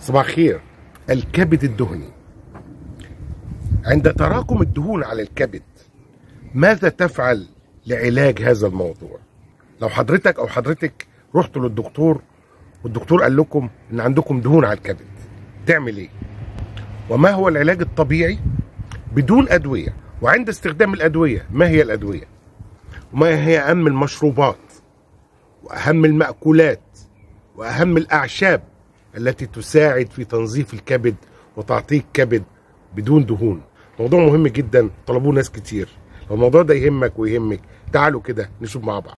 صباح الخير الكبد الدهني عند تراكم الدهون على الكبد ماذا تفعل لعلاج هذا الموضوع لو حضرتك او حضرتك رحتوا للدكتور والدكتور قال لكم ان عندكم دهون على الكبد تعمل ايه وما هو العلاج الطبيعي بدون ادويه وعند استخدام الادويه ما هي الادويه وما هي اهم المشروبات واهم الماكولات واهم الاعشاب التي تساعد في تنظيف الكبد وتعطيك كبد بدون دهون موضوع مهم جدا طلبوه ناس كتير لو الموضوع ده يهمك ويهمك تعالوا كده نشوف مع بعض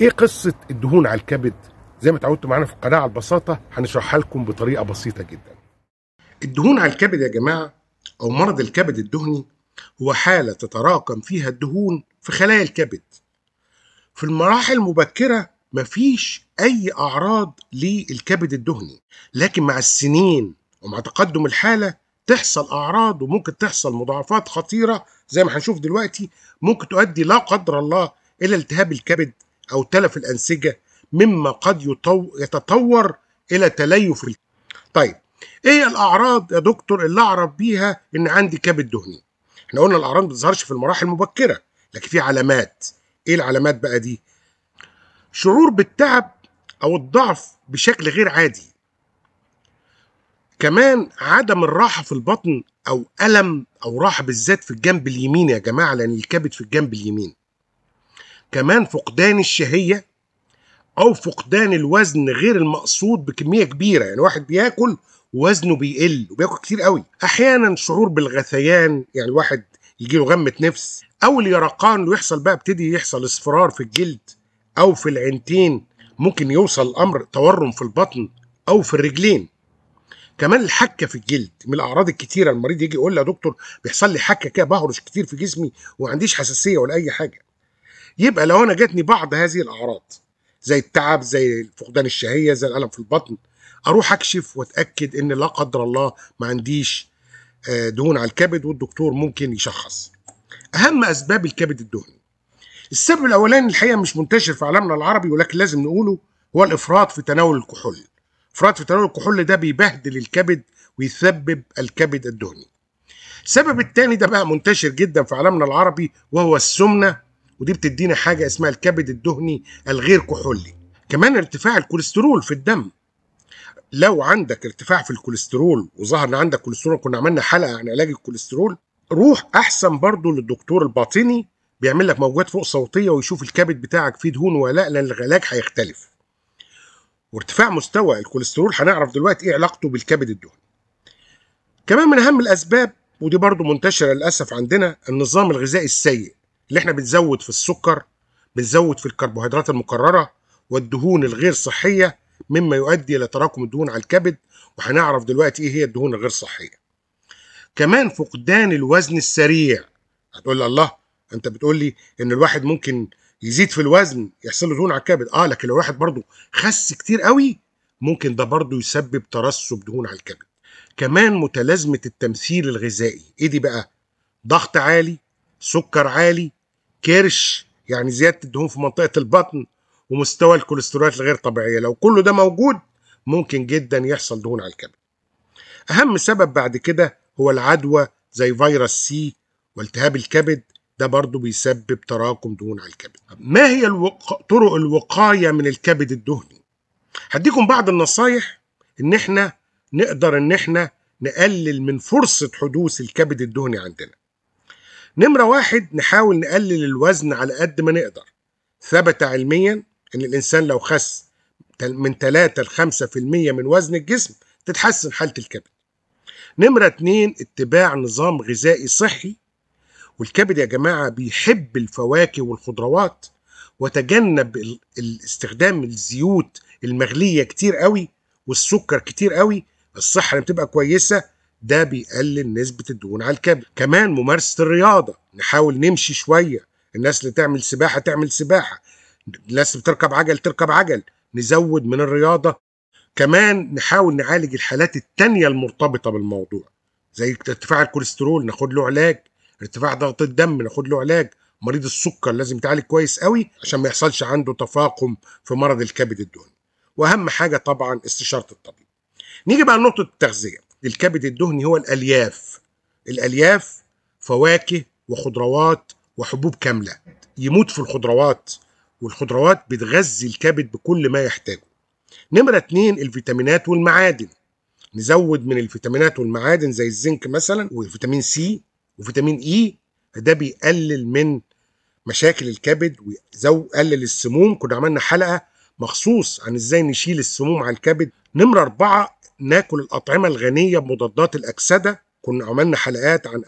ايه قصه الدهون على الكبد زي ما اتعودتوا معانا في القناه على البساطه هنشرحها لكم بطريقه بسيطه جدا الدهون على الكبد يا جماعه أو مرض الكبد الدهني هو حالة تتراكم فيها الدهون في خلايا الكبد في المراحل المبكرة مفيش أي أعراض للكبد الدهني لكن مع السنين ومع تقدم الحالة تحصل أعراض وممكن تحصل مضاعفات خطيرة زي ما هنشوف دلوقتي ممكن تؤدي لا قدر الله إلى التهاب الكبد أو تلف الأنسجة مما قد يتطور إلى تليف الكبد. طيب ايه الاعراض يا دكتور اللي اعرف بيها ان عندي كبد دهني احنا قلنا الاعراض ما بتظهرش في المراحل المبكره لكن في علامات ايه العلامات بقى دي شعور بالتعب او الضعف بشكل غير عادي كمان عدم الراحه في البطن او الم او راحه بالذات في الجنب اليمين يا جماعه لان الكبد في الجنب اليمين كمان فقدان الشهيه او فقدان الوزن غير المقصود بكميه كبيره يعني واحد بياكل وزنه بيقل وبياكل كتير قوي احيانا شعور بالغثيان يعني الواحد يجي له غمه نفس او اليرقان ويحصل بقى ابتدي يحصل اصفرار في الجلد او في العينتين ممكن يوصل الامر تورم في البطن او في الرجلين كمان الحكه في الجلد من الاعراض الكتيره المريض يجي يقول لي يا دكتور بيحصل لي حكه كده بهرش كتير في جسمي وما عنديش حساسيه ولا اي حاجه يبقى لو انا جاتني بعض هذه الاعراض زي التعب زي فقدان الشهيه زي الالم في البطن اروح اكشف واتاكد ان لا قدر الله ما عنديش آه، دهون على الكبد والدكتور ممكن يشخص اهم اسباب الكبد الدهني السبب الاولاني الحقيقه مش منتشر في عالمنا العربي ولكن لازم نقوله هو الافراط في تناول الكحول افراط في تناول الكحول ده بيبهدل الكبد ويسبب الكبد الدهني السبب الثاني ده بقى منتشر جدا في عالمنا العربي وهو السمنه ودي بتدينا حاجه اسمها الكبد الدهني الغير كحولي كمان ارتفاع الكوليسترول في الدم لو عندك ارتفاع في الكوليسترول وظهر ان عندك كوليسترول كنا عملنا حلقه عن علاج الكوليسترول روح احسن برضه للدكتور الباطني بيعمل لك موجات فوق صوتيه ويشوف الكبد بتاعك فيه دهون ولا لا لان العلاج هيختلف وارتفاع مستوى الكوليسترول هنعرف دلوقتي ايه علاقته بالكبد الدهني كمان من اهم الاسباب ودي برضه منتشره للاسف عندنا النظام الغذائي السيء اللي احنا بنزود في السكر بنزود في الكربوهيدرات المكرره والدهون الغير صحيه مما يؤدي الى تراكم الدهون على الكبد وهنعرف دلوقتي ايه هي الدهون الغير صحيه كمان فقدان الوزن السريع هتقول لي الله انت بتقول لي ان الواحد ممكن يزيد في الوزن يحصل له دهون على الكبد اه لكن لو الواحد برضه خس كتير قوي ممكن ده برضه يسبب ترسب دهون على الكبد كمان متلازمه التمثيل الغذائي ايه دي بقى ضغط عالي سكر عالي كرش يعني زياده الدهون في منطقه البطن ومستوى الكوليسترولات الغير طبيعيه لو كله ده موجود ممكن جدا يحصل دهون على الكبد اهم سبب بعد كده هو العدوى زي فيروس سي والتهاب الكبد ده برضه بيسبب تراكم دهون على الكبد ما هي الوق... طرق الوقايه من الكبد الدهني هديكم بعض النصايح ان احنا نقدر ان احنا نقلل من فرصه حدوث الكبد الدهني عندنا نمره واحد نحاول نقلل الوزن على قد ما نقدر ثبت علميا ان الانسان لو خس من 3 ل 5% من وزن الجسم تتحسن حاله الكبد نمره اتنين اتباع نظام غذائي صحي والكبد يا جماعه بيحب الفواكه والخضروات وتجنب استخدام الزيوت المغليه كتير قوي والسكر كتير قوي الصحه اللي بتبقى كويسه ده بيقلل نسبه الدهون على الكبد كمان ممارسه الرياضه نحاول نمشي شويه الناس اللي تعمل سباحه تعمل سباحه الناس بتركب عجل تركب عجل نزود من الرياضة كمان نحاول نعالج الحالات التانية المرتبطة بالموضوع زي ارتفاع الكوليسترول ناخد له علاج ارتفاع ضغط الدم ناخد له علاج مريض السكر لازم يتعالج كويس قوي عشان ما يحصلش عنده تفاقم في مرض الكبد الدهني واهم حاجه طبعا استشاره الطبيب نيجي بقى لنقطه التغذيه الكبد الدهني هو الالياف الالياف فواكه وخضروات وحبوب كامله يموت في الخضروات والخضروات بتغذي الكبد بكل ما يحتاجه نمرة اتنين الفيتامينات والمعادن نزود من الفيتامينات والمعادن زي الزنك مثلا وفيتامين سي وفيتامين اي ده بيقلل من مشاكل الكبد ويقلل السموم كنا عملنا حلقة مخصوص عن ازاي نشيل السموم على الكبد نمرة أربعة ناكل الأطعمة الغنية بمضادات الأكسدة كنا عملنا حلقات عن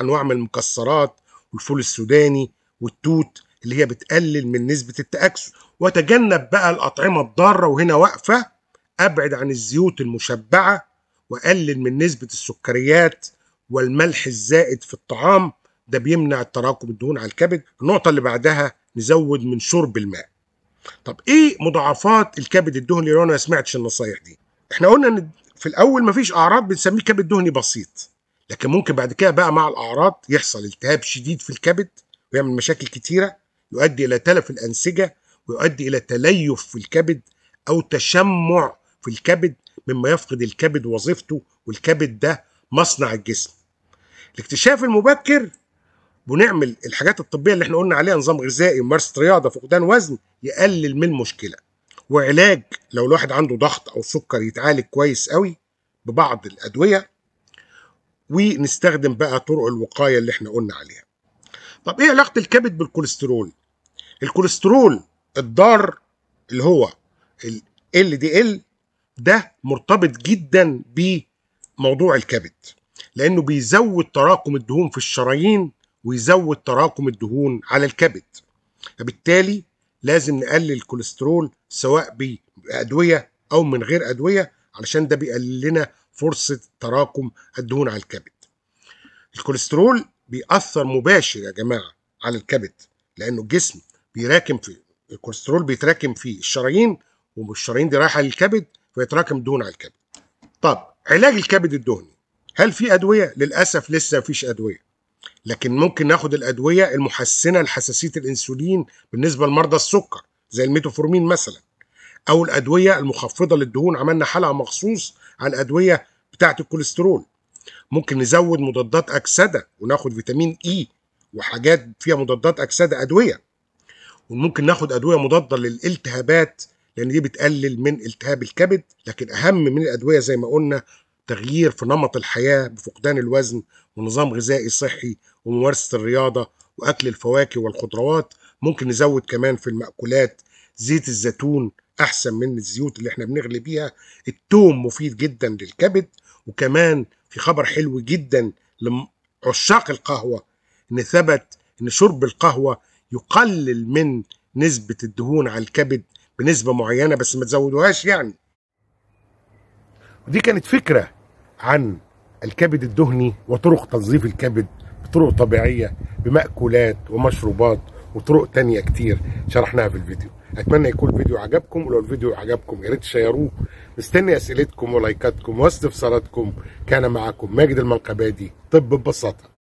أنواع من المكسرات والفول السوداني والتوت اللي هي بتقلل من نسبة التأكسد وتجنب بقى الأطعمة الضارة وهنا واقفة أبعد عن الزيوت المشبعة وقلل من نسبة السكريات والملح الزائد في الطعام ده بيمنع تراكم الدهون على الكبد النقطة اللي بعدها نزود من شرب الماء طب ايه مضاعفات الكبد الدهني لو انا ما سمعتش النصايح دي احنا قلنا ان في الاول مفيش اعراض بنسميه كبد دهني بسيط لكن ممكن بعد كده بقى مع الاعراض يحصل التهاب شديد في الكبد ويعمل مشاكل كتيره يؤدي إلى تلف الأنسجة ويؤدي إلى تليف في الكبد أو تشمع في الكبد مما يفقد الكبد وظيفته والكبد ده مصنع الجسم الاكتشاف المبكر بنعمل الحاجات الطبية اللي احنا قلنا عليها نظام غذائي ممارسة رياضة فقدان وزن يقلل من المشكلة وعلاج لو الواحد عنده ضغط أو سكر يتعالج كويس قوي ببعض الأدوية ونستخدم بقى طرق الوقاية اللي احنا قلنا عليها طب ايه علاقه الكبد بالكوليسترول الكوليسترول الضار اللي هو ال دي ال ده مرتبط جدا بموضوع الكبد لانه بيزود تراكم الدهون في الشرايين ويزود تراكم الدهون على الكبد فبالتالي لازم نقلل الكوليسترول سواء بادويه او من غير ادويه علشان ده بيقلل لنا فرصه تراكم الدهون على الكبد الكوليسترول بيأثر مباشر يا جماعة على الكبد لأنه الجسم بيراكم في الكوليسترول بيتراكم في الشرايين والشرايين دي رايحة للكبد فيتراكم دهون على الكبد طب علاج الكبد الدهني هل في أدوية؟ للأسف لسه مفيش أدوية لكن ممكن ناخد الأدوية المحسنة لحساسية الأنسولين بالنسبة لمرضى السكر زي الميتوفورمين مثلا أو الأدوية المخفضة للدهون عملنا حلقة مخصوص على الأدوية بتاعة الكوليسترول ممكن نزود مضادات اكسده وناخد فيتامين اي e وحاجات فيها مضادات اكسده ادويه وممكن ناخد ادويه مضاده للالتهابات لان دي بتقلل من التهاب الكبد لكن اهم من الادويه زي ما قلنا تغيير في نمط الحياه بفقدان الوزن ونظام غذائي صحي وممارسه الرياضه واكل الفواكه والخضروات ممكن نزود كمان في المأكولات زيت الزيتون احسن من الزيوت اللي احنا بنغلي بيها التوم مفيد جدا للكبد وكمان في خبر حلو جدا لعشاق القهوة إن ثبت إن شرب القهوة يقلل من نسبة الدهون على الكبد بنسبة معينة بس ما تزودوهاش يعني ودي كانت فكرة عن الكبد الدهني وطرق تنظيف الكبد بطرق طبيعية بمأكولات ومشروبات وطرق تانية كتير شرحناها في الفيديو اتمنى يكون الفيديو عجبكم ولو الفيديو عجبكم يا ريت تشيروه مستني اسئلتكم ولايكاتكم واستفساراتكم كان معكم ماجد المنقبادي طب ببساطه